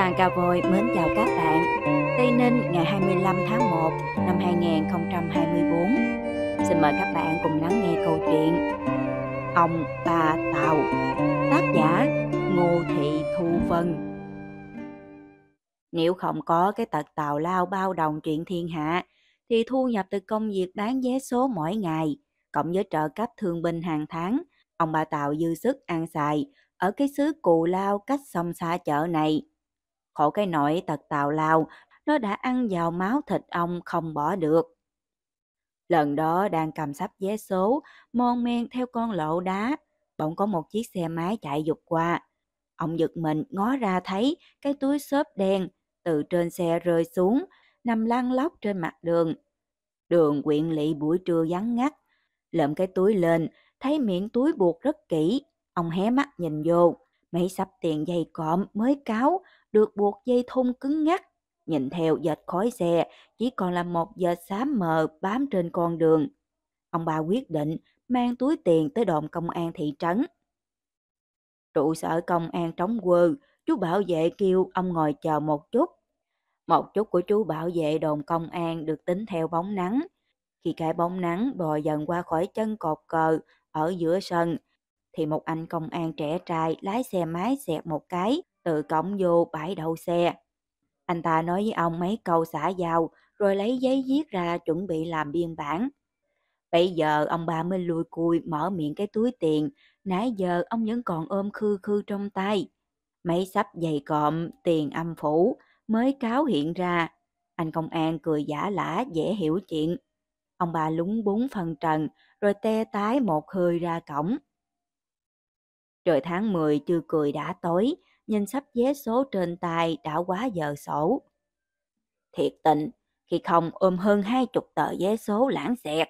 Tàn Cà Vôi mến chào các bạn. Tây Ninh ngày 25 tháng 1 năm 2024. Xin mời các bạn cùng lắng nghe câu chuyện Ông Bà Tàu, tác giả Ngô Thị Thu Vân. Nếu không có cái tật tàu lao bao đồng chuyện thiên hạ, thì thu nhập từ công việc bán vé số mỗi ngày, cộng với trợ cấp thương binh hàng tháng, ông bà Tàu dư sức ăn xài ở cái xứ cù lao cách sông xa chợ này khổ cái nỗi tật tào lao, nó đã ăn vào máu thịt ông không bỏ được. Lần đó đang cầm sắp vé số, mon men theo con lộ đá, bỗng có một chiếc xe máy chạy dục qua. Ông giật mình ngó ra thấy cái túi xốp đen từ trên xe rơi xuống, nằm lăn lóc trên mặt đường. Đường quyện lỵ buổi trưa vắng ngắt, lượm cái túi lên, thấy miệng túi buộc rất kỹ, ông hé mắt nhìn vô, mấy sắp tiền dày cọm mới cáo được buộc dây thun cứng ngắc. Nhìn theo dệt khói xe, chỉ còn là một giờ xám mờ bám trên con đường. Ông bà quyết định mang túi tiền tới đồn công an thị trấn. Trụ sở công an trống quơ, chú bảo vệ kêu ông ngồi chờ một chút. Một chút của chú bảo vệ đồn công an được tính theo bóng nắng. Khi cái bóng nắng bò dần qua khỏi chân cột cờ ở giữa sân, thì một anh công an trẻ trai lái xe máy xẹt một cái, tự cổng vô bãi đậu xe. Anh ta nói với ông mấy câu xã giao, rồi lấy giấy viết ra chuẩn bị làm biên bản. Bây giờ ông ba mới lùi cùi mở miệng cái túi tiền, nãy giờ ông vẫn còn ôm khư khư trong tay. Mấy sắp dày cộm, tiền âm phủ, mới cáo hiện ra. Anh công an cười giả lả dễ hiểu chuyện. Ông bà lúng búng phần trần, rồi te tái một hơi ra cổng. Trời tháng 10 chưa cười đã tối, nhìn sắp vé số trên tay đã quá giờ sổ. Thiệt tình, khi không ôm hơn hai chục tờ vé số lãng xẹt.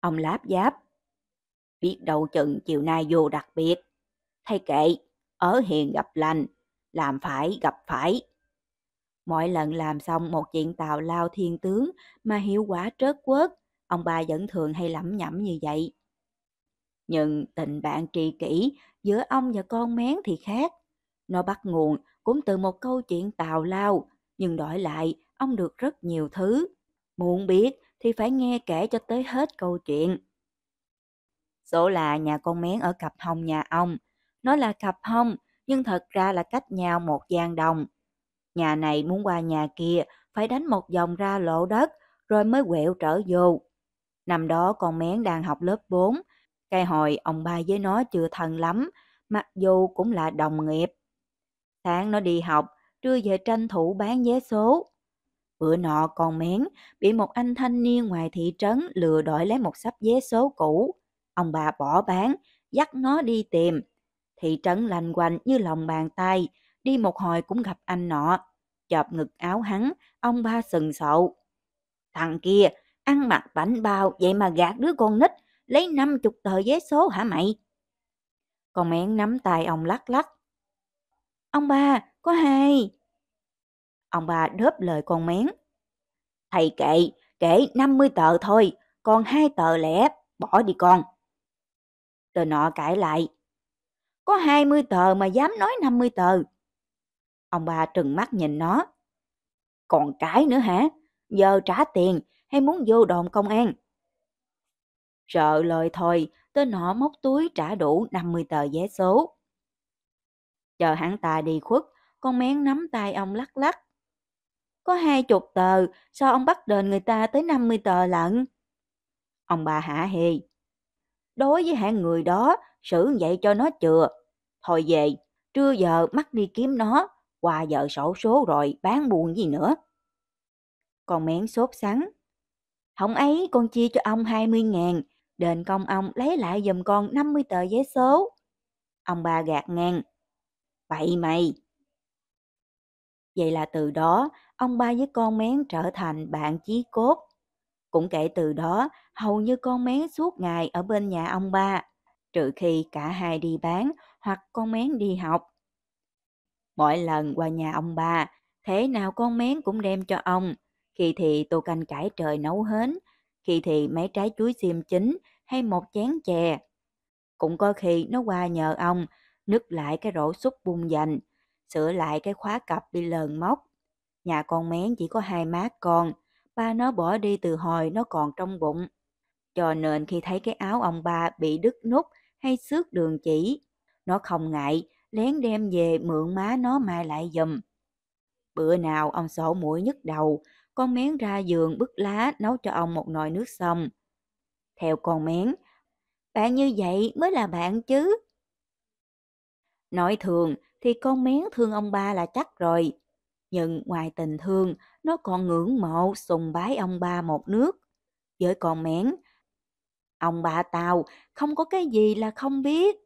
Ông láp giáp. Biết đầu chừng chiều nay vô đặc biệt. Thay kệ, ở hiền gặp lành, làm phải gặp phải. Mỗi lần làm xong một chuyện tào lao thiên tướng mà hiệu quả trớt quớt, ông bà vẫn thường hay lẩm nhẩm như vậy. Nhưng tình bạn tri kỷ giữa ông và con mén thì khác. Nó bắt nguồn cũng từ một câu chuyện tào lao, nhưng đổi lại ông được rất nhiều thứ. Muốn biết thì phải nghe kể cho tới hết câu chuyện. Số là nhà con mén ở cặp hồng nhà ông. Nó là cặp hồng, nhưng thật ra là cách nhau một gian đồng. Nhà này muốn qua nhà kia, phải đánh một vòng ra lộ đất, rồi mới quẹo trở vô. Năm đó con mén đang học lớp 4, cây hồi ông ba với nó chưa thân lắm, mặc dù cũng là đồng nghiệp. Sáng nó đi học, trưa về tranh thủ bán vé số. Bữa nọ còn mén, bị một anh thanh niên ngoài thị trấn lừa đổi lấy một sắp vé số cũ. Ông bà bỏ bán, dắt nó đi tìm. Thị trấn lành quanh như lòng bàn tay, đi một hồi cũng gặp anh nọ. Chọp ngực áo hắn, ông ba sừng sậu. Thằng kia, ăn mặc bảnh bao vậy mà gạt đứa con nít, lấy năm chục tờ vé số hả mày? Con mén nắm tay ông lắc lắc, Ông ba có hai. Ông bà đớp lời con mén. Thầy kệ, kể 50 tờ thôi, còn hai tờ lẻ, bỏ đi con. tờ nọ cãi lại. Có 20 tờ mà dám nói 50 tờ. Ông bà trừng mắt nhìn nó. Còn cái nữa hả? Giờ trả tiền hay muốn vô đồn công an? Sợ lời thôi, tên nọ móc túi trả đủ 50 tờ vé số. Chờ hắn ta đi khuất, con mén nắm tay ông lắc lắc. Có hai chục tờ, sao ông bắt đền người ta tới 50 tờ lận? Ông bà hả hề. Đối với hạng người đó, xử vậy cho nó chừa. Thôi về, trưa giờ mắc đi kiếm nó, qua giờ sổ số rồi bán buồn gì nữa. Con mén sốt sắng. Không ấy con chia cho ông 20 ngàn, đền công ông lấy lại giùm con 50 tờ giấy số. Ông bà gạt ngang, bậy mày. Vậy là từ đó, ông ba với con mén trở thành bạn chí cốt. Cũng kể từ đó, hầu như con mén suốt ngày ở bên nhà ông ba, trừ khi cả hai đi bán hoặc con mén đi học. Mỗi lần qua nhà ông ba, thế nào con mén cũng đem cho ông. Khi thì tô canh cải trời nấu hến, khi thì mấy trái chuối xiêm chín hay một chén chè. Cũng có khi nó qua nhờ ông, nứt lại cái rổ xúc bung dành, sửa lại cái khóa cặp bị lờn móc. Nhà con mén chỉ có hai má con, ba nó bỏ đi từ hồi nó còn trong bụng. Cho nên khi thấy cái áo ông ba bị đứt nút hay xước đường chỉ, nó không ngại, lén đem về mượn má nó mai lại giùm Bữa nào ông sổ mũi nhức đầu, con mén ra giường bức lá nấu cho ông một nồi nước sông. Theo con mén, bạn như vậy mới là bạn chứ. Nói thường thì con mén thương ông ba là chắc rồi. Nhưng ngoài tình thương, nó còn ngưỡng mộ, sùng bái ông ba một nước. Với con mén, ông ba tao không có cái gì là không biết.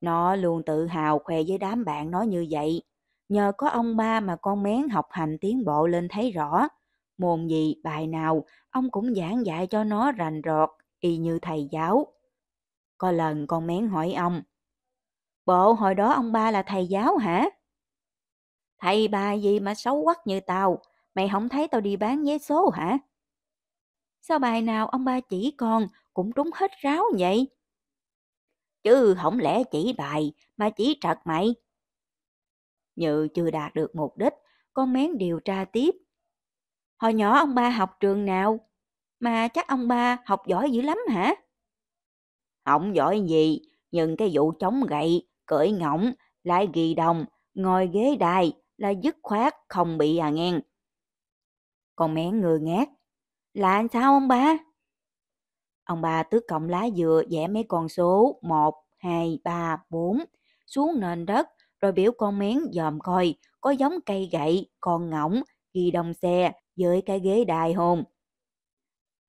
Nó luôn tự hào khoe với đám bạn nó như vậy. Nhờ có ông ba mà con mén học hành tiến bộ lên thấy rõ. Môn gì, bài nào, ông cũng giảng dạy cho nó rành rọt, y như thầy giáo. Có lần con mén hỏi ông, Bộ hồi đó ông ba là thầy giáo hả? Thầy bà gì mà xấu quắc như tao, mày không thấy tao đi bán vé số hả? Sao bài nào ông ba chỉ con cũng trúng hết ráo vậy? Chứ không lẽ chỉ bài mà chỉ trật mày? Như chưa đạt được mục đích, con mén điều tra tiếp. Hồi nhỏ ông ba học trường nào? Mà chắc ông ba học giỏi dữ lắm hả? Không giỏi gì, nhưng cái vụ chống gậy cởi ngỗng, lại ghi đồng, ngồi ghế đài là dứt khoát không bị à ngang. Còn mẹ người ngác là sao ông ba? Ông ba tước cọng lá dừa vẽ mấy con số 1, 2, 3, 4 xuống nền đất rồi biểu con mén dòm coi có giống cây gậy, con ngỗng, ghi đồng xe với cái ghế đài hồn.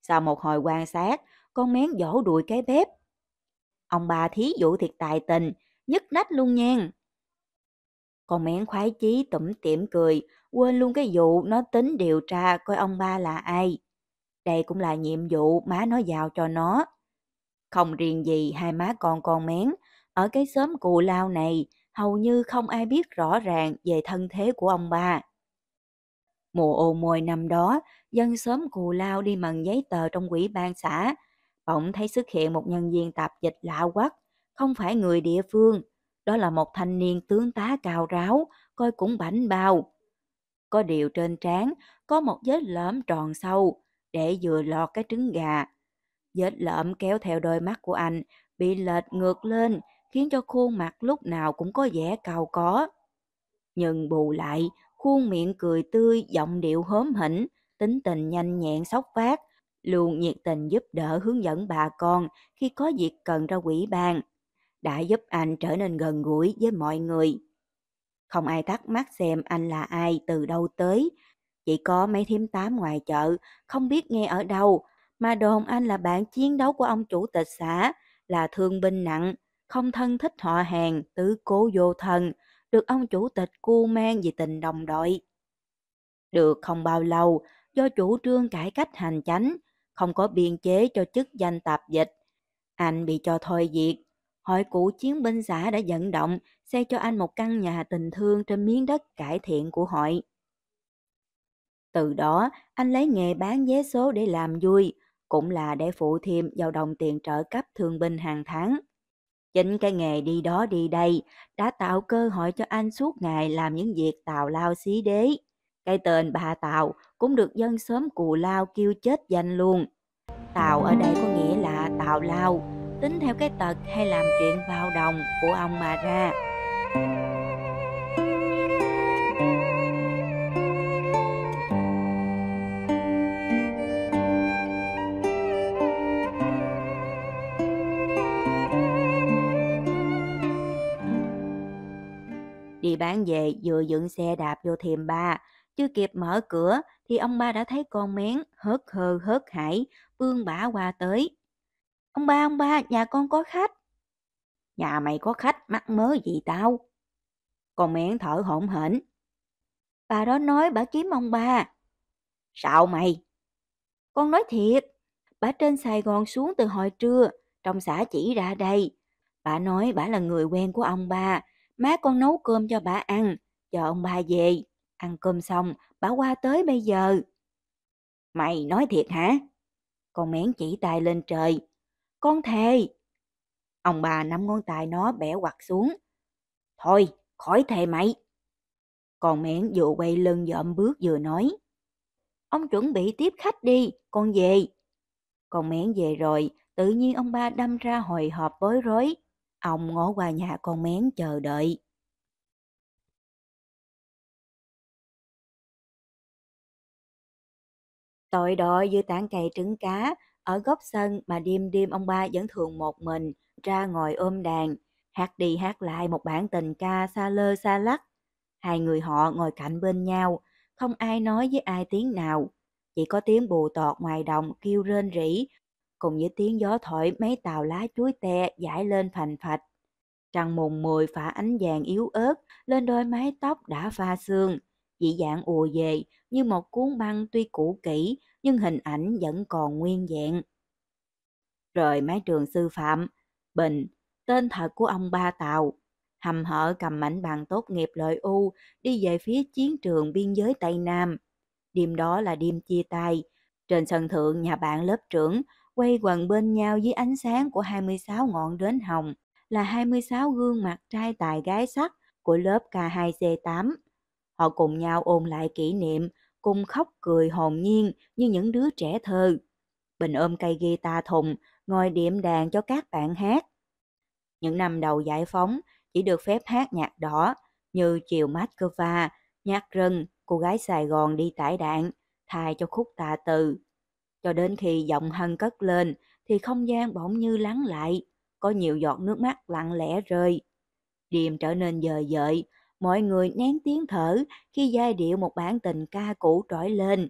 Sau một hồi quan sát, con mén vỗ đùi cái bếp. Ông bà thí dụ thiệt tài tình, nhất nách luôn nha. Còn mén khoái chí tủm tỉm cười, quên luôn cái vụ nó tính điều tra coi ông ba là ai. Đây cũng là nhiệm vụ má nó giao cho nó. Không riêng gì hai má con con mén, ở cái xóm cù lao này hầu như không ai biết rõ ràng về thân thế của ông ba. Mùa ô môi năm đó, dân xóm cù lao đi mần giấy tờ trong quỹ ban xã, bỗng thấy xuất hiện một nhân viên tạp dịch lạ quắc không phải người địa phương, đó là một thanh niên tướng tá cao ráo, coi cũng bảnh bao. Có điều trên trán có một vết lõm tròn sâu để vừa lọt cái trứng gà. Vết lõm kéo theo đôi mắt của anh bị lệch ngược lên khiến cho khuôn mặt lúc nào cũng có vẻ cao có. Nhưng bù lại, khuôn miệng cười tươi, giọng điệu hớm hỉnh, tính tình nhanh nhẹn sóc vác, luôn nhiệt tình giúp đỡ hướng dẫn bà con khi có việc cần ra quỹ bàn đã giúp anh trở nên gần gũi với mọi người. Không ai thắc mắc xem anh là ai từ đâu tới, chỉ có mấy thím tám ngoài chợ, không biết nghe ở đâu, mà đồn anh là bạn chiến đấu của ông chủ tịch xã, là thương binh nặng, không thân thích họ hàng, tứ cố vô thần, được ông chủ tịch cu mang vì tình đồng đội. Được không bao lâu, do chủ trương cải cách hành chánh, không có biên chế cho chức danh tạp dịch, anh bị cho thôi việc hội cựu chiến binh xã đã vận động xây cho anh một căn nhà tình thương trên miếng đất cải thiện của hội. Từ đó, anh lấy nghề bán vé số để làm vui, cũng là để phụ thêm vào đồng tiền trợ cấp thương binh hàng tháng. Chính cái nghề đi đó đi đây đã tạo cơ hội cho anh suốt ngày làm những việc tào lao xí đế. Cái tên bà Tào cũng được dân sớm cù lao kêu chết danh luôn. Tào ở đây có nghĩa là tào lao, tính theo cái tật hay làm chuyện vào đồng của ông mà ra đi bán về vừa dựng xe đạp vô thềm ba chưa kịp mở cửa thì ông ba đã thấy con mén hớt hơ hớt hải bươn bả qua tới Ông ba, ông ba, nhà con có khách. Nhà mày có khách, mắc mớ gì tao? Con mén thở hổn hển. Bà đó nói bà kiếm ông ba. Sao mày? Con nói thiệt, bà trên Sài Gòn xuống từ hồi trưa, trong xã chỉ ra đây. Bà nói bà là người quen của ông ba, má con nấu cơm cho bà ăn, chờ ông ba về. Ăn cơm xong, bà qua tới bây giờ. Mày nói thiệt hả? Con mén chỉ tay lên trời. Con thề. Ông bà nắm ngón tay nó bẻ quặt xuống. Thôi, khỏi thề mày. Còn mén vừa quay lưng dọm bước vừa nói. Ông chuẩn bị tiếp khách đi, con về. Còn mén về rồi, tự nhiên ông ba đâm ra hồi hộp bối rối. Ông ngó qua nhà con mén chờ đợi. Tội đội vừa tảng cày trứng cá, ở góc sân mà đêm đêm ông ba vẫn thường một mình, ra ngồi ôm đàn, hát đi hát lại một bản tình ca xa lơ xa lắc. Hai người họ ngồi cạnh bên nhau, không ai nói với ai tiếng nào, chỉ có tiếng bù tọt ngoài đồng kêu rên rỉ, cùng với tiếng gió thổi mấy tàu lá chuối te dãi lên phành phạch. Trăng mùng mười phả ánh vàng yếu ớt lên đôi mái tóc đã pha xương, dị dạng ùa về như một cuốn băng tuy cũ kỹ nhưng hình ảnh vẫn còn nguyên dạng. Rời mái trường sư phạm, Bình, tên thật của ông Ba Tàu, hầm hở cầm mảnh bằng tốt nghiệp lợi u đi về phía chiến trường biên giới Tây Nam. Đêm đó là đêm chia tay, trên sân thượng nhà bạn lớp trưởng quay quần bên nhau dưới ánh sáng của 26 ngọn đến hồng là 26 gương mặt trai tài gái sắc của lớp K2C8. Họ cùng nhau ôn lại kỷ niệm cùng khóc cười hồn nhiên như những đứa trẻ thơ. Bình ôm cây guitar thùng, ngồi điểm đàn cho các bạn hát. Những năm đầu giải phóng, chỉ được phép hát nhạc đỏ như Chiều Moscow, Nhạc Rừng, Cô gái Sài Gòn đi tải đạn, thay cho khúc tà từ. Cho đến khi giọng hân cất lên thì không gian bỗng như lắng lại, có nhiều giọt nước mắt lặng lẽ rơi. Điềm trở nên dời dợi, mọi người nén tiếng thở khi giai điệu một bản tình ca cũ trỗi lên.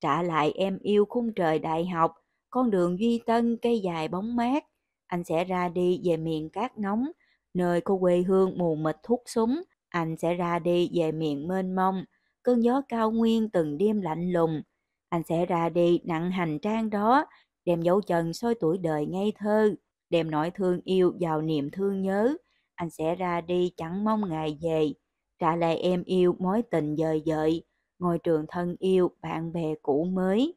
Trả lại em yêu khung trời đại học, con đường duy tân cây dài bóng mát, anh sẽ ra đi về miền cát nóng, nơi cô quê hương mù mịt thuốc súng, anh sẽ ra đi về miền mênh mông, cơn gió cao nguyên từng đêm lạnh lùng, anh sẽ ra đi nặng hành trang đó, đem dấu chân soi tuổi đời ngây thơ, đem nỗi thương yêu vào niềm thương nhớ, anh sẽ ra đi chẳng mong ngày về. Trả lại em yêu mối tình dời dợi, ngôi trường thân yêu, bạn bè cũ mới.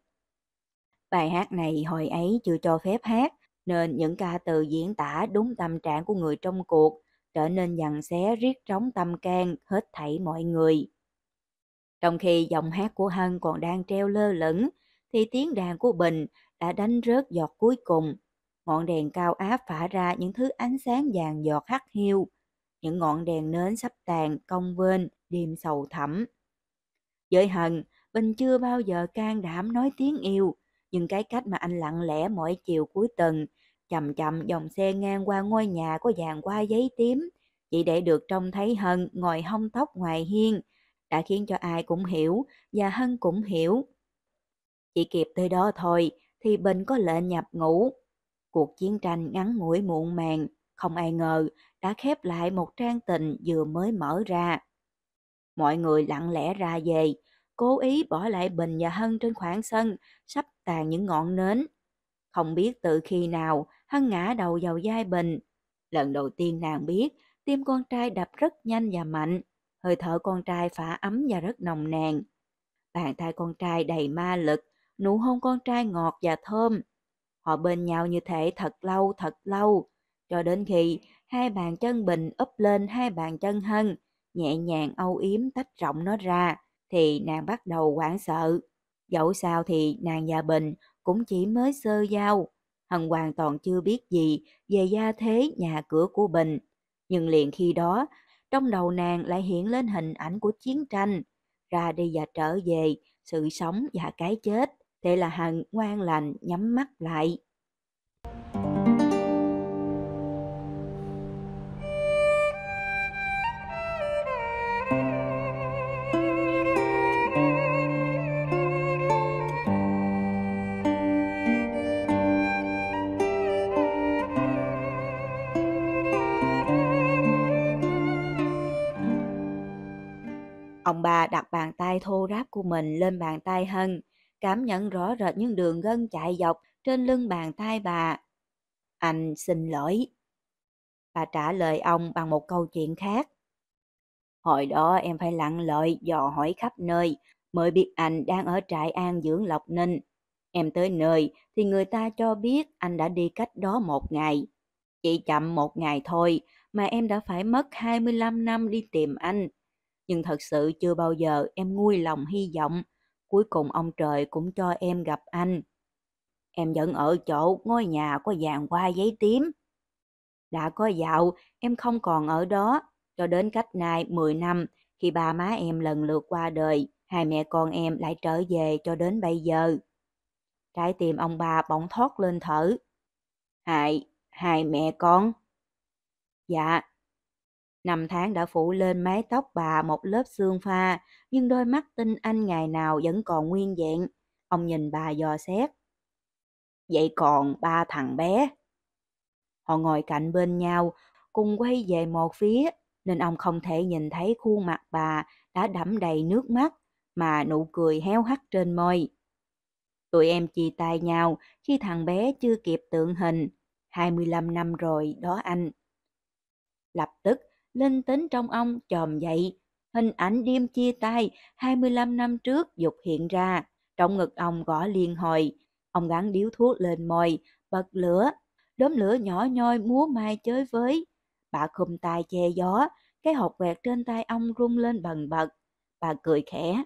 Bài hát này hồi ấy chưa cho phép hát, nên những ca từ diễn tả đúng tâm trạng của người trong cuộc, trở nên dằn xé riết trống tâm can hết thảy mọi người. Trong khi giọng hát của Hân còn đang treo lơ lửng, thì tiếng đàn của Bình đã đánh rớt giọt cuối cùng, Ngọn đèn cao áp phả ra những thứ ánh sáng vàng giọt hắt hiu, những ngọn đèn nến sắp tàn cong vên, đêm sầu thẳm. Với Hận, Bình chưa bao giờ can đảm nói tiếng yêu, nhưng cái cách mà anh lặng lẽ mỗi chiều cuối tuần, chậm chậm dòng xe ngang qua ngôi nhà có vàng qua giấy tím, chỉ để được trông thấy Hân ngồi hông tóc ngoài hiên, đã khiến cho ai cũng hiểu và Hân cũng hiểu. Chỉ kịp tới đó thôi thì Bình có lệnh nhập ngủ cuộc chiến tranh ngắn ngủi muộn màng, không ai ngờ đã khép lại một trang tình vừa mới mở ra. Mọi người lặng lẽ ra về, cố ý bỏ lại Bình và Hân trên khoảng sân, sắp tàn những ngọn nến. Không biết từ khi nào, Hân ngã đầu vào vai Bình. Lần đầu tiên nàng biết, tim con trai đập rất nhanh và mạnh, hơi thở con trai phả ấm và rất nồng nàn. Bàn tay con trai đầy ma lực, nụ hôn con trai ngọt và thơm, Họ bên nhau như thế thật lâu thật lâu, cho đến khi hai bàn chân Bình úp lên hai bàn chân Hân, nhẹ nhàng âu yếm tách rộng nó ra, thì nàng bắt đầu hoảng sợ. Dẫu sao thì nàng và Bình cũng chỉ mới sơ giao, Hân hoàn toàn chưa biết gì về gia thế nhà cửa của Bình. Nhưng liền khi đó, trong đầu nàng lại hiện lên hình ảnh của chiến tranh, ra đi và trở về, sự sống và cái chết thế là hằng ngoan lành nhắm mắt lại. Ông bà đặt bàn tay thô ráp của mình lên bàn tay Hân, cảm nhận rõ rệt những đường gân chạy dọc trên lưng bàn tay bà. Anh xin lỗi. Bà trả lời ông bằng một câu chuyện khác. Hồi đó em phải lặng lội dò hỏi khắp nơi mới biết anh đang ở trại an dưỡng Lộc Ninh. Em tới nơi thì người ta cho biết anh đã đi cách đó một ngày. Chỉ chậm một ngày thôi mà em đã phải mất 25 năm đi tìm anh. Nhưng thật sự chưa bao giờ em nguôi lòng hy vọng cuối cùng ông trời cũng cho em gặp anh. Em vẫn ở chỗ ngôi nhà có vàng hoa giấy tím. Đã có dạo, em không còn ở đó, cho đến cách nay 10 năm, khi ba má em lần lượt qua đời, hai mẹ con em lại trở về cho đến bây giờ. Trái tim ông bà bỗng thoát lên thở. Hại, hai mẹ con. Dạ, Năm tháng đã phủ lên mái tóc bà một lớp xương pha, nhưng đôi mắt tinh anh ngày nào vẫn còn nguyên vẹn. Ông nhìn bà dò xét. Vậy còn ba thằng bé? Họ ngồi cạnh bên nhau, cùng quay về một phía, nên ông không thể nhìn thấy khuôn mặt bà đã đẫm đầy nước mắt, mà nụ cười héo hắt trên môi. Tụi em chia tay nhau khi thằng bé chưa kịp tượng hình. 25 năm rồi đó anh. Lập tức, linh tính trong ông chòm dậy. Hình ảnh đêm chia tay 25 năm trước dục hiện ra, trong ngực ông gõ liên hồi. Ông gắn điếu thuốc lên mồi bật lửa, đốm lửa nhỏ nhoi múa mai chơi với. Bà khum tay che gió, cái hột quẹt trên tay ông rung lên bần bật. Bà cười khẽ.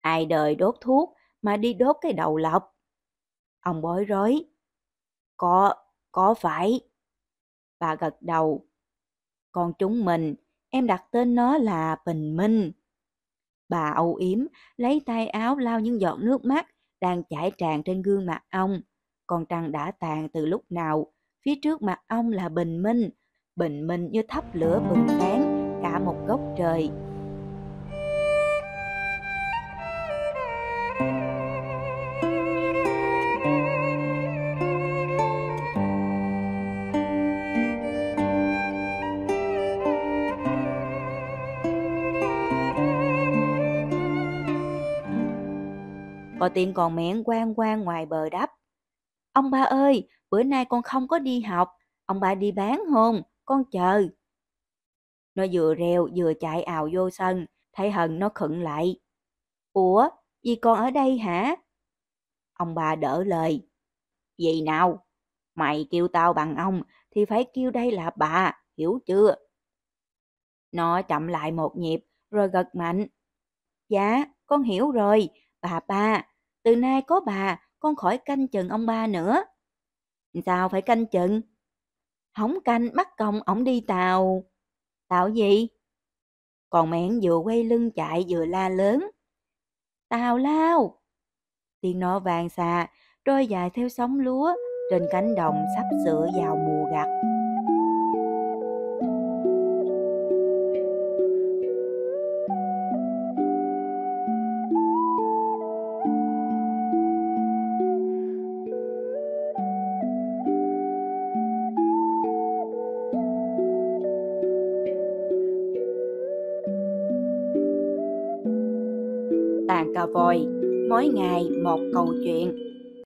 Ai đời đốt thuốc mà đi đốt cái đầu lọc. Ông bối rối. Có, có phải. Bà gật đầu, con chúng mình, em đặt tên nó là Bình Minh. Bà âu yếm, lấy tay áo lau những giọt nước mắt đang chảy tràn trên gương mặt ông. Con trăng đã tàn từ lúc nào, phía trước mặt ông là bình minh. Bình minh như thắp lửa bừng sáng cả một góc trời. Bà Tiện còn miệng quang quang ngoài bờ đắp. Ông ba ơi, bữa nay con không có đi học, ông ba đi bán hôn, con chờ. Nó vừa reo vừa chạy ào vô sân, thấy hận nó khựng lại. Ủa, gì con ở đây hả? Ông bà đỡ lời. gì nào, mày kêu tao bằng ông thì phải kêu đây là bà, hiểu chưa? Nó chậm lại một nhịp rồi gật mạnh. Dạ, con hiểu rồi, bà ba, từ nay có bà, con khỏi canh chừng ông ba nữa. Sao phải canh chừng? Hổng canh bắt còng ổng đi tàu. Tàu gì? Còn mẹn vừa quay lưng chạy vừa la lớn. Tàu lao! Tiếng nọ vàng xà, trôi dài theo sóng lúa, trên cánh đồng sắp sửa vào mùa gặt. vòi mỗi ngày một câu chuyện